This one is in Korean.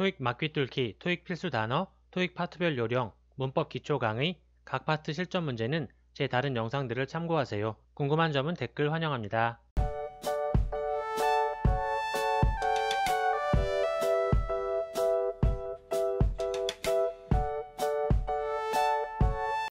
토익 막귀 뚫기, 토익 필수 단어, 토익 파트별 요령, 문법 기초 강의, 각 파트 실전 문제는 제 다른 영상들을 참고하세요. 궁금한 점은 댓글 환영합니다.